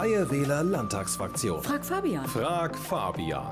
Freie Wähler Landtagsfraktion. Frag Fabian. Frag Fabian.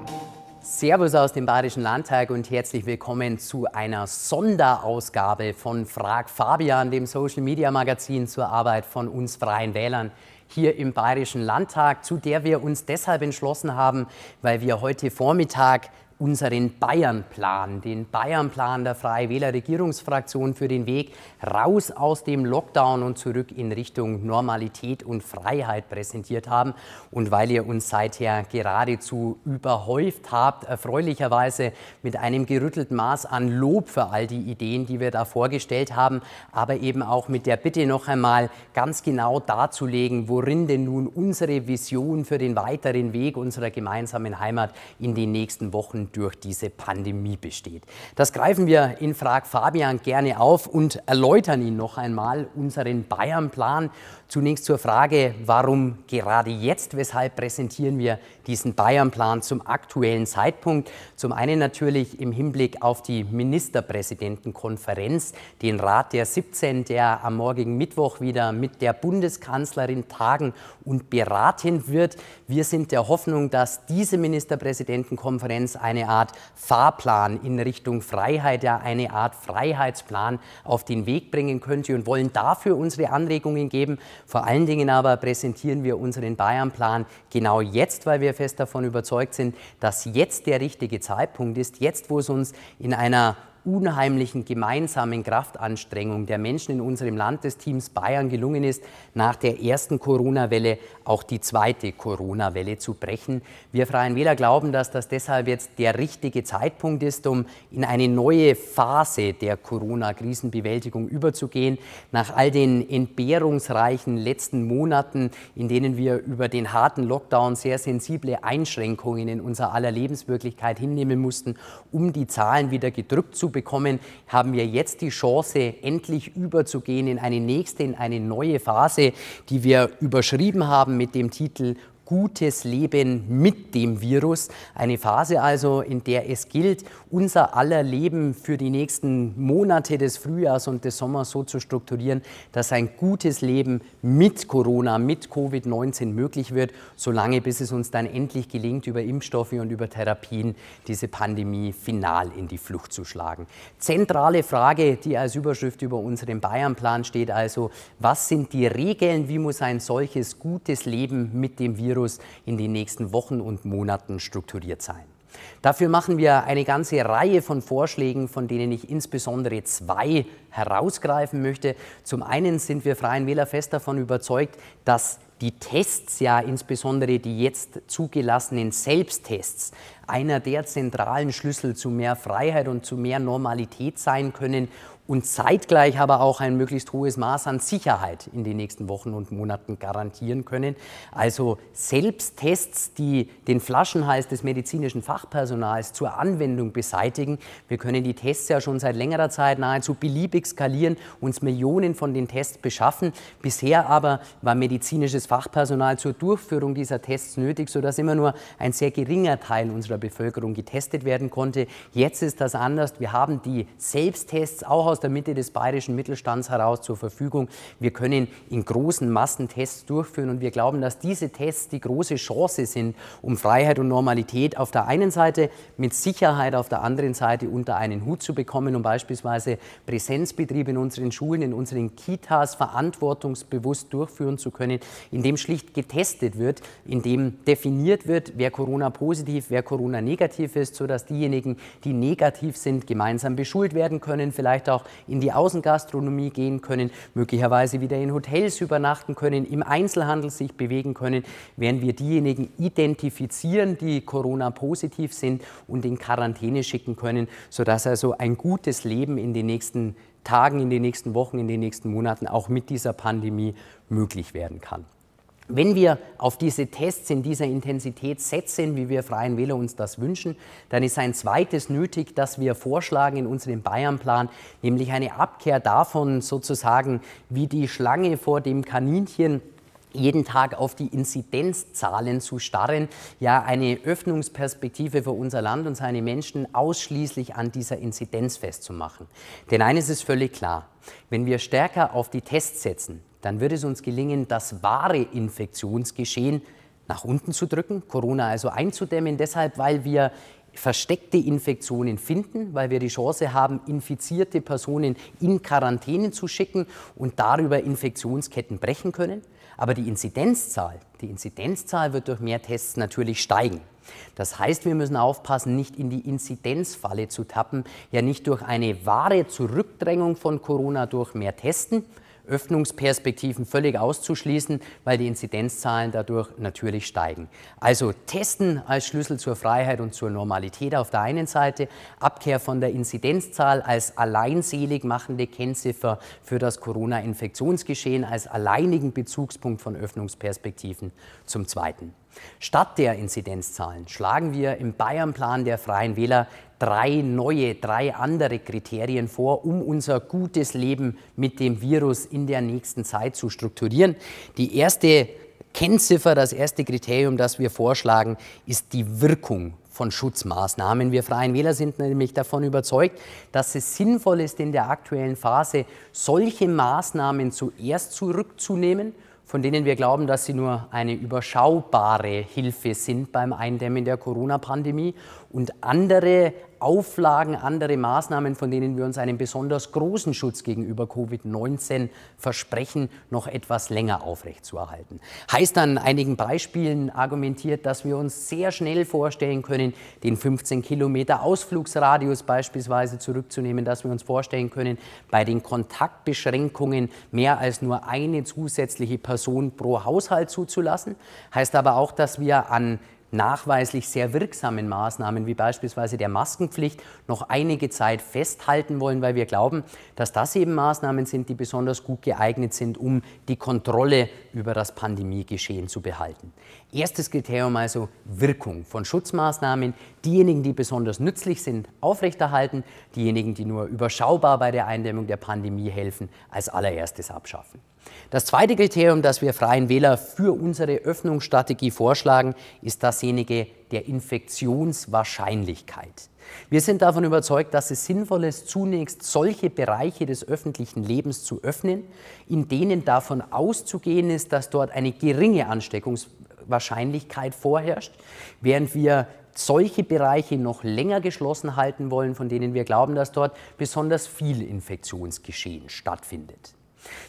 Servus aus dem Bayerischen Landtag und herzlich willkommen zu einer Sonderausgabe von Frag Fabian, dem Social Media Magazin zur Arbeit von uns Freien Wählern hier im Bayerischen Landtag, zu der wir uns deshalb entschlossen haben, weil wir heute Vormittag unseren Bayernplan, den Bayernplan der Freie Wähler Regierungsfraktion für den Weg raus aus dem Lockdown und zurück in Richtung Normalität und Freiheit präsentiert haben. Und weil ihr uns seither geradezu überhäuft habt, erfreulicherweise mit einem gerüttelten Maß an Lob für all die Ideen, die wir da vorgestellt haben, aber eben auch mit der Bitte noch einmal ganz genau darzulegen, worin denn nun unsere Vision für den weiteren Weg unserer gemeinsamen Heimat in den nächsten Wochen durch diese Pandemie besteht. Das greifen wir in Frag Fabian gerne auf und erläutern ihn noch einmal, unseren Bayern-Plan Zunächst zur Frage, warum gerade jetzt, weshalb präsentieren wir diesen Bayern-Plan zum aktuellen Zeitpunkt? Zum einen natürlich im Hinblick auf die Ministerpräsidentenkonferenz, den Rat der 17, der am morgigen Mittwoch wieder mit der Bundeskanzlerin tagen und beraten wird. Wir sind der Hoffnung, dass diese Ministerpräsidentenkonferenz eine Art Fahrplan in Richtung Freiheit, ja eine Art Freiheitsplan auf den Weg bringen könnte und wollen dafür unsere Anregungen geben. Vor allen Dingen aber präsentieren wir unseren Bayern-Plan genau jetzt, weil wir fest davon überzeugt sind, dass jetzt der richtige Zeitpunkt ist, jetzt wo es uns in einer unheimlichen gemeinsamen Kraftanstrengung der Menschen in unserem Land des Teams Bayern gelungen ist, nach der ersten Corona-Welle auch die zweite Corona-Welle zu brechen. Wir Freien Wähler glauben, dass das deshalb jetzt der richtige Zeitpunkt ist, um in eine neue Phase der Corona-Krisenbewältigung überzugehen. Nach all den entbehrungsreichen letzten Monaten, in denen wir über den harten Lockdown sehr sensible Einschränkungen in unser aller Lebenswirklichkeit hinnehmen mussten, um die Zahlen wieder gedrückt zu bekommen, haben wir jetzt die Chance, endlich überzugehen in eine nächste, in eine neue Phase, die wir überschrieben haben mit dem Titel gutes Leben mit dem Virus. Eine Phase also, in der es gilt, unser aller Leben für die nächsten Monate des Frühjahrs und des Sommers so zu strukturieren, dass ein gutes Leben mit Corona, mit Covid-19 möglich wird, solange bis es uns dann endlich gelingt, über Impfstoffe und über Therapien diese Pandemie final in die Flucht zu schlagen. Zentrale Frage, die als Überschrift über unseren Bayern-Plan steht also, was sind die Regeln, wie muss ein solches gutes Leben mit dem Virus Coronavirus in den nächsten Wochen und Monaten strukturiert sein. Dafür machen wir eine ganze Reihe von Vorschlägen, von denen ich insbesondere zwei herausgreifen möchte. Zum einen sind wir Freien Wähler fest davon überzeugt, dass die Tests, ja insbesondere die jetzt zugelassenen Selbsttests, einer der zentralen Schlüssel zu mehr Freiheit und zu mehr Normalität sein können und zeitgleich aber auch ein möglichst hohes Maß an Sicherheit in den nächsten Wochen und Monaten garantieren können. Also Selbsttests, die den Flaschenhals des medizinischen Fachpersonals zur Anwendung beseitigen. Wir können die Tests ja schon seit längerer Zeit nahezu beliebig skalieren, uns Millionen von den Tests beschaffen. Bisher aber war medizinisches Fachpersonal zur Durchführung dieser Tests nötig, sodass immer nur ein sehr geringer Teil unserer Bevölkerung getestet werden konnte. Jetzt ist das anders. Wir haben die Selbsttests auch aus aus der Mitte des bayerischen Mittelstands heraus zur Verfügung. Wir können in großen Massen Tests durchführen und wir glauben, dass diese Tests die große Chance sind, um Freiheit und Normalität auf der einen Seite mit Sicherheit auf der anderen Seite unter einen Hut zu bekommen, um beispielsweise Präsenzbetriebe in unseren Schulen, in unseren Kitas verantwortungsbewusst durchführen zu können, indem schlicht getestet wird, indem definiert wird, wer Corona positiv, wer Corona negativ ist, sodass diejenigen, die negativ sind, gemeinsam beschult werden können, vielleicht auch in die Außengastronomie gehen können, möglicherweise wieder in Hotels übernachten können, im Einzelhandel sich bewegen können, während wir diejenigen identifizieren, die Corona-positiv sind und in Quarantäne schicken können, sodass also ein gutes Leben in den nächsten Tagen, in den nächsten Wochen, in den nächsten Monaten auch mit dieser Pandemie möglich werden kann. Wenn wir auf diese Tests in dieser Intensität setzen, wie wir Freien Wähler uns das wünschen, dann ist ein zweites nötig, das wir vorschlagen in unserem Bayern-Plan, nämlich eine Abkehr davon sozusagen, wie die Schlange vor dem Kaninchen jeden Tag auf die Inzidenzzahlen zu starren, ja eine Öffnungsperspektive für unser Land und seine Menschen ausschließlich an dieser Inzidenz festzumachen. Denn eines ist völlig klar, wenn wir stärker auf die Tests setzen, dann wird es uns gelingen, das wahre Infektionsgeschehen nach unten zu drücken, Corona also einzudämmen, deshalb weil wir versteckte Infektionen finden, weil wir die Chance haben, infizierte Personen in Quarantäne zu schicken und darüber Infektionsketten brechen können. Aber die Inzidenzzahl, die Inzidenzzahl wird durch mehr Tests natürlich steigen. Das heißt, wir müssen aufpassen, nicht in die Inzidenzfalle zu tappen, ja nicht durch eine wahre Zurückdrängung von Corona durch mehr Testen, Öffnungsperspektiven völlig auszuschließen, weil die Inzidenzzahlen dadurch natürlich steigen. Also testen als Schlüssel zur Freiheit und zur Normalität auf der einen Seite, Abkehr von der Inzidenzzahl als alleinselig machende Kennziffer für das Corona-Infektionsgeschehen als alleinigen Bezugspunkt von Öffnungsperspektiven zum Zweiten. Statt der Inzidenzzahlen schlagen wir im Bayernplan der Freien Wähler drei neue, drei andere Kriterien vor, um unser gutes Leben mit dem Virus in der nächsten Zeit zu strukturieren. Die erste Kennziffer, das erste Kriterium, das wir vorschlagen, ist die Wirkung von Schutzmaßnahmen. Wir Freien Wähler sind nämlich davon überzeugt, dass es sinnvoll ist, in der aktuellen Phase solche Maßnahmen zuerst zurückzunehmen von denen wir glauben, dass sie nur eine überschaubare Hilfe sind beim Eindämmen der Corona-Pandemie und andere Auflagen, andere Maßnahmen, von denen wir uns einen besonders großen Schutz gegenüber Covid-19 versprechen, noch etwas länger aufrechtzuerhalten. Heißt an einigen Beispielen argumentiert, dass wir uns sehr schnell vorstellen können, den 15 Kilometer Ausflugsradius beispielsweise zurückzunehmen, dass wir uns vorstellen können, bei den Kontaktbeschränkungen mehr als nur eine zusätzliche Person pro Haushalt zuzulassen. Heißt aber auch, dass wir an nachweislich sehr wirksamen Maßnahmen wie beispielsweise der Maskenpflicht noch einige Zeit festhalten wollen, weil wir glauben, dass das eben Maßnahmen sind, die besonders gut geeignet sind, um die Kontrolle über das Pandemiegeschehen zu behalten. Erstes Kriterium also Wirkung von Schutzmaßnahmen. Diejenigen, die besonders nützlich sind, aufrechterhalten, diejenigen, die nur überschaubar bei der Eindämmung der Pandemie helfen, als allererstes abschaffen. Das zweite Kriterium, das wir Freien Wähler für unsere Öffnungsstrategie vorschlagen, ist dasjenige der Infektionswahrscheinlichkeit. Wir sind davon überzeugt, dass es sinnvoll ist, zunächst solche Bereiche des öffentlichen Lebens zu öffnen, in denen davon auszugehen ist, dass dort eine geringe Ansteckungs Wahrscheinlichkeit vorherrscht, während wir solche Bereiche noch länger geschlossen halten wollen, von denen wir glauben, dass dort besonders viel Infektionsgeschehen stattfindet.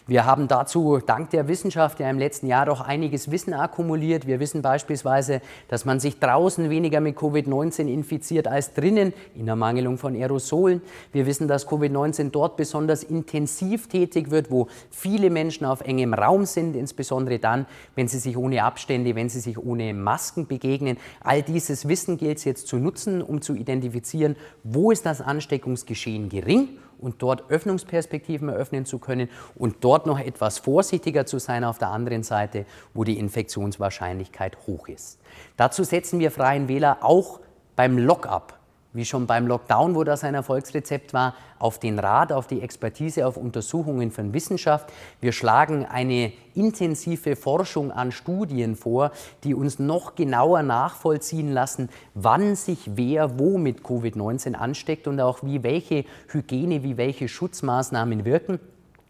Wir haben dazu dank der Wissenschaft ja im letzten Jahr doch einiges Wissen akkumuliert. Wir wissen beispielsweise, dass man sich draußen weniger mit Covid-19 infiziert als drinnen, in Ermangelung von Aerosolen. Wir wissen, dass Covid-19 dort besonders intensiv tätig wird, wo viele Menschen auf engem Raum sind, insbesondere dann, wenn sie sich ohne Abstände, wenn sie sich ohne Masken begegnen. All dieses Wissen gilt es jetzt zu nutzen, um zu identifizieren, wo ist das Ansteckungsgeschehen gering und dort Öffnungsperspektiven eröffnen zu können und dort noch etwas vorsichtiger zu sein auf der anderen Seite, wo die Infektionswahrscheinlichkeit hoch ist. Dazu setzen wir Freien Wähler auch beim Lockup wie schon beim Lockdown, wo das ein Erfolgsrezept war, auf den Rat, auf die Expertise, auf Untersuchungen von Wissenschaft. Wir schlagen eine intensive Forschung an Studien vor, die uns noch genauer nachvollziehen lassen, wann sich wer wo mit Covid-19 ansteckt und auch wie welche Hygiene, wie welche Schutzmaßnahmen wirken.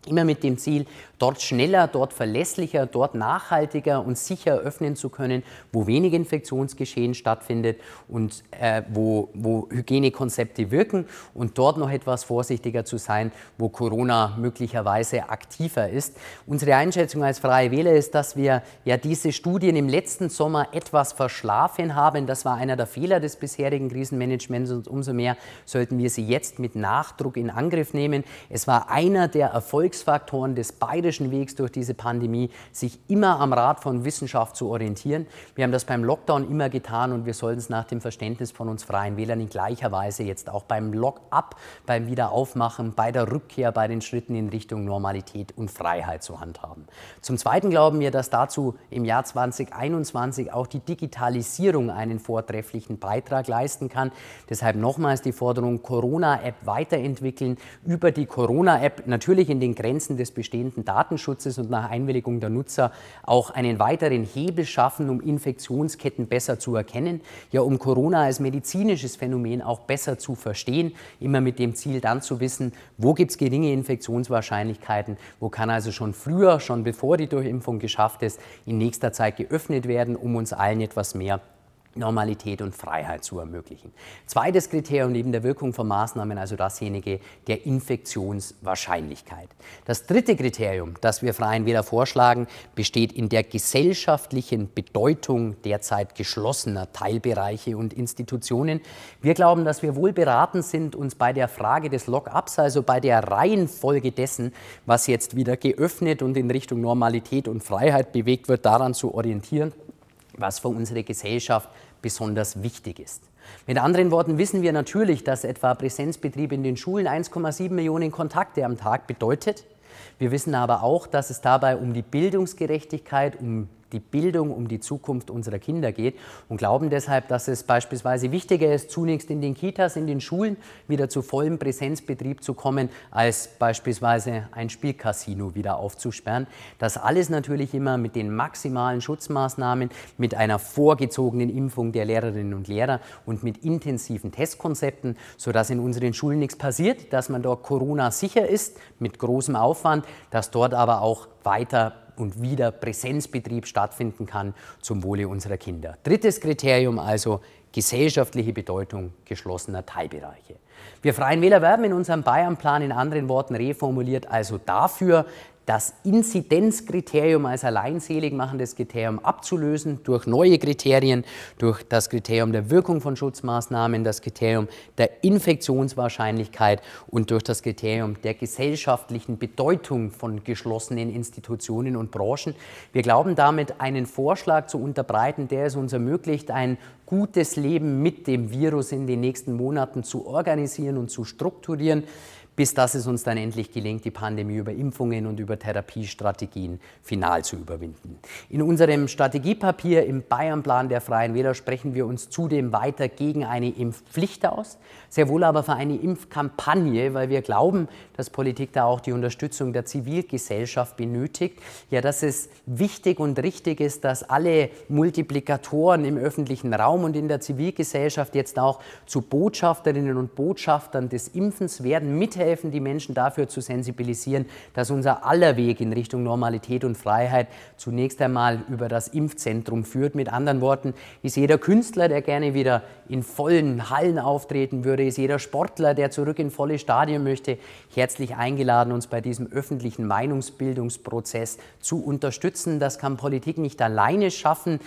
Immer mit dem Ziel, dort schneller, dort verlässlicher, dort nachhaltiger und sicher öffnen zu können, wo wenig Infektionsgeschehen stattfindet und äh, wo, wo Hygienekonzepte wirken und dort noch etwas vorsichtiger zu sein, wo Corona möglicherweise aktiver ist. Unsere Einschätzung als Freie Wähler ist, dass wir ja diese Studien im letzten Sommer etwas verschlafen haben. Das war einer der Fehler des bisherigen Krisenmanagements und umso mehr sollten wir sie jetzt mit Nachdruck in Angriff nehmen. Es war einer der Erfolgs Erfolgsfaktoren des bayerischen Wegs durch diese Pandemie, sich immer am Rat von Wissenschaft zu orientieren. Wir haben das beim Lockdown immer getan und wir sollten es nach dem Verständnis von uns Freien Wählern in gleicher Weise jetzt auch beim Lock-up, beim Wiederaufmachen, bei der Rückkehr, bei den Schritten in Richtung Normalität und Freiheit zu handhaben. Zum Zweiten glauben wir, dass dazu im Jahr 2021 auch die Digitalisierung einen vortrefflichen Beitrag leisten kann. Deshalb nochmals die Forderung, Corona-App weiterentwickeln, über die Corona-App natürlich in den Grenzen des bestehenden Datenschutzes und nach Einwilligung der Nutzer auch einen weiteren Hebel schaffen, um Infektionsketten besser zu erkennen, ja um Corona als medizinisches Phänomen auch besser zu verstehen, immer mit dem Ziel dann zu wissen, wo gibt es geringe Infektionswahrscheinlichkeiten, wo kann also schon früher, schon bevor die Durchimpfung geschafft ist, in nächster Zeit geöffnet werden, um uns allen etwas mehr Normalität und Freiheit zu ermöglichen. Zweites Kriterium neben der Wirkung von Maßnahmen, also dasjenige der Infektionswahrscheinlichkeit. Das dritte Kriterium, das wir Freien Wähler vorschlagen, besteht in der gesellschaftlichen Bedeutung derzeit geschlossener Teilbereiche und Institutionen. Wir glauben, dass wir wohl beraten sind, uns bei der Frage des Lock-ups, also bei der Reihenfolge dessen, was jetzt wieder geöffnet und in Richtung Normalität und Freiheit bewegt wird, daran zu orientieren, was für unsere Gesellschaft besonders wichtig ist. Mit anderen Worten wissen wir natürlich, dass etwa Präsenzbetrieb in den Schulen 1,7 Millionen Kontakte am Tag bedeutet. Wir wissen aber auch, dass es dabei um die Bildungsgerechtigkeit, um die Bildung, um die Zukunft unserer Kinder geht und glauben deshalb, dass es beispielsweise wichtiger ist, zunächst in den Kitas, in den Schulen wieder zu vollem Präsenzbetrieb zu kommen, als beispielsweise ein Spielcasino wieder aufzusperren. Das alles natürlich immer mit den maximalen Schutzmaßnahmen, mit einer vorgezogenen Impfung der Lehrerinnen und Lehrer und mit intensiven Testkonzepten, sodass in unseren Schulen nichts passiert, dass man dort Corona sicher ist, mit großem Aufwand, dass dort aber auch weiter und wieder Präsenzbetrieb stattfinden kann zum Wohle unserer Kinder. Drittes Kriterium also gesellschaftliche Bedeutung geschlossener Teilbereiche. Wir Freien Wähler werben in unserem Bayernplan in anderen Worten reformuliert also dafür, das Inzidenzkriterium als alleinselig machendes Kriterium abzulösen durch neue Kriterien, durch das Kriterium der Wirkung von Schutzmaßnahmen, das Kriterium der Infektionswahrscheinlichkeit und durch das Kriterium der gesellschaftlichen Bedeutung von geschlossenen Institutionen und Branchen. Wir glauben damit, einen Vorschlag zu unterbreiten, der es uns ermöglicht, ein gutes Leben mit dem Virus in den nächsten Monaten zu organisieren und zu strukturieren bis dass es uns dann endlich gelingt, die Pandemie über Impfungen und über Therapiestrategien final zu überwinden. In unserem Strategiepapier im Bayernplan der Freien Wähler sprechen wir uns zudem weiter gegen eine Impfpflicht aus, sehr wohl aber für eine Impfkampagne, weil wir glauben, dass Politik da auch die Unterstützung der Zivilgesellschaft benötigt. Ja, dass es wichtig und richtig ist, dass alle Multiplikatoren im öffentlichen Raum und in der Zivilgesellschaft jetzt auch zu Botschafterinnen und Botschaftern des Impfens werden, mithelfen helfen, die Menschen dafür zu sensibilisieren, dass unser aller Weg in Richtung Normalität und Freiheit zunächst einmal über das Impfzentrum führt. Mit anderen Worten, ist jeder Künstler, der gerne wieder in vollen Hallen auftreten würde, ist jeder Sportler, der zurück in volle Stadien möchte, herzlich eingeladen, uns bei diesem öffentlichen Meinungsbildungsprozess zu unterstützen. Das kann Politik nicht alleine schaffen.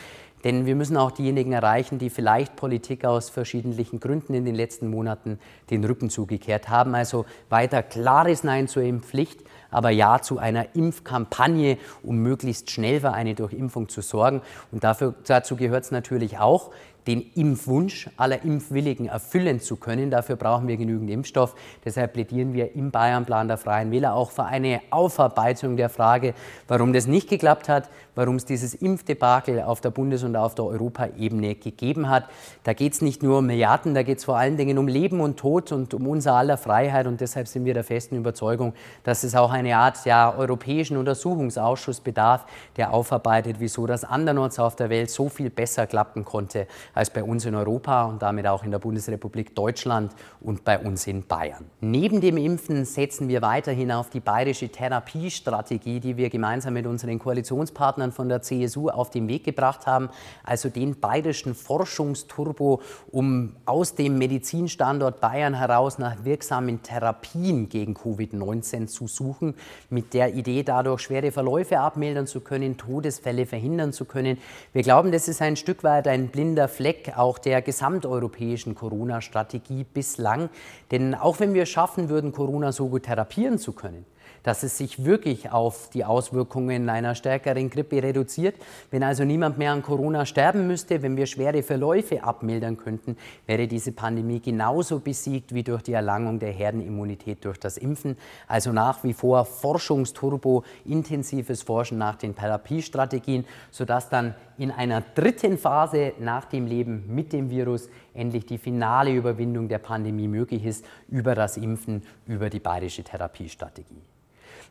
Denn wir müssen auch diejenigen erreichen, die vielleicht Politik aus verschiedenen Gründen in den letzten Monaten den Rücken zugekehrt haben. Also weiter klares Nein zur Impfpflicht, aber Ja zu einer Impfkampagne, um möglichst schnell für eine Durchimpfung zu sorgen. Und dafür, dazu gehört es natürlich auch, den Impfwunsch aller Impfwilligen erfüllen zu können. Dafür brauchen wir genügend Impfstoff. Deshalb plädieren wir im Bayernplan der Freien Wähler auch für eine Aufarbeitung der Frage, warum das nicht geklappt hat, warum es dieses Impfdebakel auf der Bundes- und auf der Europaebene gegeben hat. Da geht es nicht nur um Milliarden, da geht es vor allen Dingen um Leben und Tod und um unser aller Freiheit. Und deshalb sind wir der festen Überzeugung, dass es auch eine Art ja, europäischen Untersuchungsausschuss bedarf, der aufarbeitet, wieso das andernorts auf der Welt so viel besser klappen konnte als bei uns in Europa und damit auch in der Bundesrepublik Deutschland und bei uns in Bayern. Neben dem Impfen setzen wir weiterhin auf die bayerische Therapiestrategie, die wir gemeinsam mit unseren Koalitionspartnern von der CSU auf den Weg gebracht haben, also den bayerischen Forschungsturbo, um aus dem Medizinstandort Bayern heraus nach wirksamen Therapien gegen Covid-19 zu suchen, mit der Idee dadurch schwere Verläufe abmildern zu können, Todesfälle verhindern zu können. Wir glauben, das ist ein Stück weit ein blinder Fleck auch der gesamteuropäischen Corona-Strategie bislang. Denn auch wenn wir es schaffen würden, Corona so gut therapieren zu können, dass es sich wirklich auf die Auswirkungen einer stärkeren Grippe reduziert. Wenn also niemand mehr an Corona sterben müsste, wenn wir schwere Verläufe abmildern könnten, wäre diese Pandemie genauso besiegt wie durch die Erlangung der Herdenimmunität durch das Impfen. Also nach wie vor Forschungsturbo, intensives Forschen nach den Therapiestrategien, sodass dann in einer dritten Phase nach dem Leben mit dem Virus endlich die finale Überwindung der Pandemie möglich ist über das Impfen, über die bayerische Therapiestrategie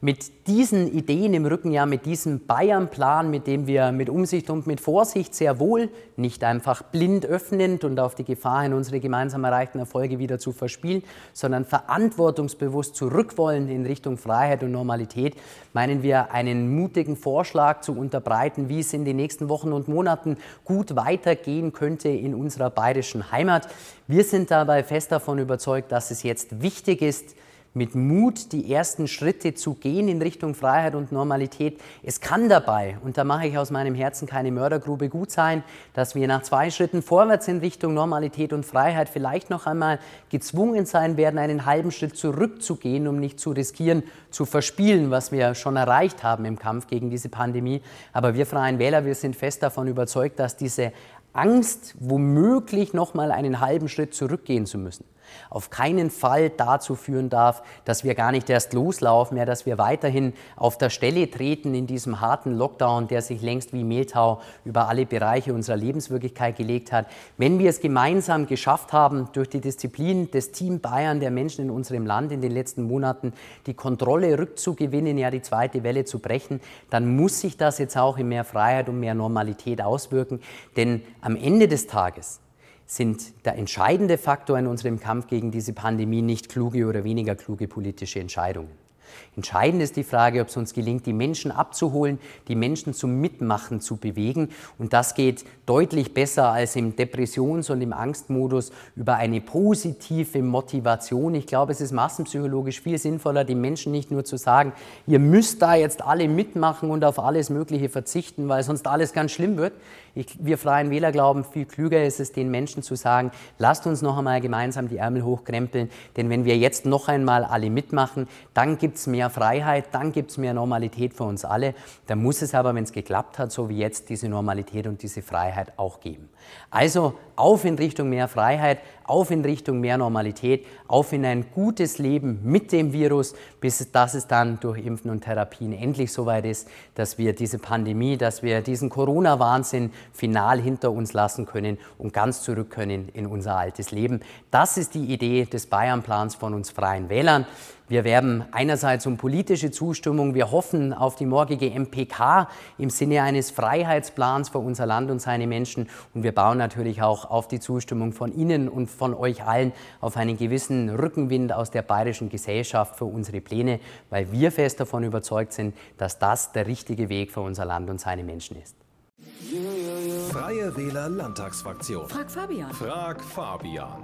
mit diesen Ideen im Rücken, ja, mit diesem Bayern-Plan, mit dem wir mit Umsicht und mit Vorsicht sehr wohl nicht einfach blind öffnend und auf die Gefahr hin, unsere gemeinsam erreichten Erfolge wieder zu verspielen, sondern verantwortungsbewusst zurückwollen in Richtung Freiheit und Normalität, meinen wir einen mutigen Vorschlag zu unterbreiten, wie es in den nächsten Wochen und Monaten gut weitergehen könnte in unserer bayerischen Heimat. Wir sind dabei fest davon überzeugt, dass es jetzt wichtig ist, mit Mut die ersten Schritte zu gehen in Richtung Freiheit und Normalität. Es kann dabei, und da mache ich aus meinem Herzen keine Mördergrube gut sein, dass wir nach zwei Schritten vorwärts in Richtung Normalität und Freiheit vielleicht noch einmal gezwungen sein werden, einen halben Schritt zurückzugehen, um nicht zu riskieren, zu verspielen, was wir schon erreicht haben im Kampf gegen diese Pandemie. Aber wir Freien Wähler, wir sind fest davon überzeugt, dass diese Angst, womöglich noch mal einen halben Schritt zurückgehen zu müssen, auf keinen Fall dazu führen darf, dass wir gar nicht erst loslaufen, mehr, dass wir weiterhin auf der Stelle treten in diesem harten Lockdown, der sich längst wie Mehltau über alle Bereiche unserer Lebenswirklichkeit gelegt hat. Wenn wir es gemeinsam geschafft haben, durch die Disziplin des Team Bayern der Menschen in unserem Land in den letzten Monaten die Kontrolle rückzugewinnen, ja die zweite Welle zu brechen, dann muss sich das jetzt auch in mehr Freiheit und mehr Normalität auswirken. Denn am Ende des Tages sind der entscheidende Faktor in unserem Kampf gegen diese Pandemie nicht kluge oder weniger kluge politische Entscheidungen. Entscheidend ist die Frage, ob es uns gelingt, die Menschen abzuholen, die Menschen zum Mitmachen zu bewegen. Und das geht deutlich besser als im Depressions- und im Angstmodus über eine positive Motivation. Ich glaube, es ist massenpsychologisch viel sinnvoller, den Menschen nicht nur zu sagen, ihr müsst da jetzt alle mitmachen und auf alles Mögliche verzichten, weil sonst alles ganz schlimm wird. Ich, wir Freien Wähler glauben, viel klüger ist es, den Menschen zu sagen, lasst uns noch einmal gemeinsam die Ärmel hochkrempeln, denn wenn wir jetzt noch einmal alle mitmachen, dann gibt es mehr Freiheit, dann gibt es mehr Normalität für uns alle. Dann muss es aber, wenn es geklappt hat, so wie jetzt, diese Normalität und diese Freiheit auch geben. Also auf in Richtung mehr Freiheit, auf in Richtung mehr Normalität, auf in ein gutes Leben mit dem Virus, bis dass es dann durch Impfen und Therapien endlich soweit ist, dass wir diese Pandemie, dass wir diesen Corona-Wahnsinn final hinter uns lassen können und ganz zurück können in unser altes Leben. Das ist die Idee des Bayern-Plans von uns Freien Wählern. Wir werben einerseits um politische Zustimmung. Wir hoffen auf die morgige MPK im Sinne eines Freiheitsplans für unser Land und seine Menschen. Und wir bauen natürlich auch auf die Zustimmung von Ihnen und von euch allen auf einen gewissen Rückenwind aus der bayerischen Gesellschaft für unsere Pläne, weil wir fest davon überzeugt sind, dass das der richtige Weg für unser Land und seine Menschen ist. Freie Wähler Landtagsfraktion. Frag Fabian. Frag Fabian.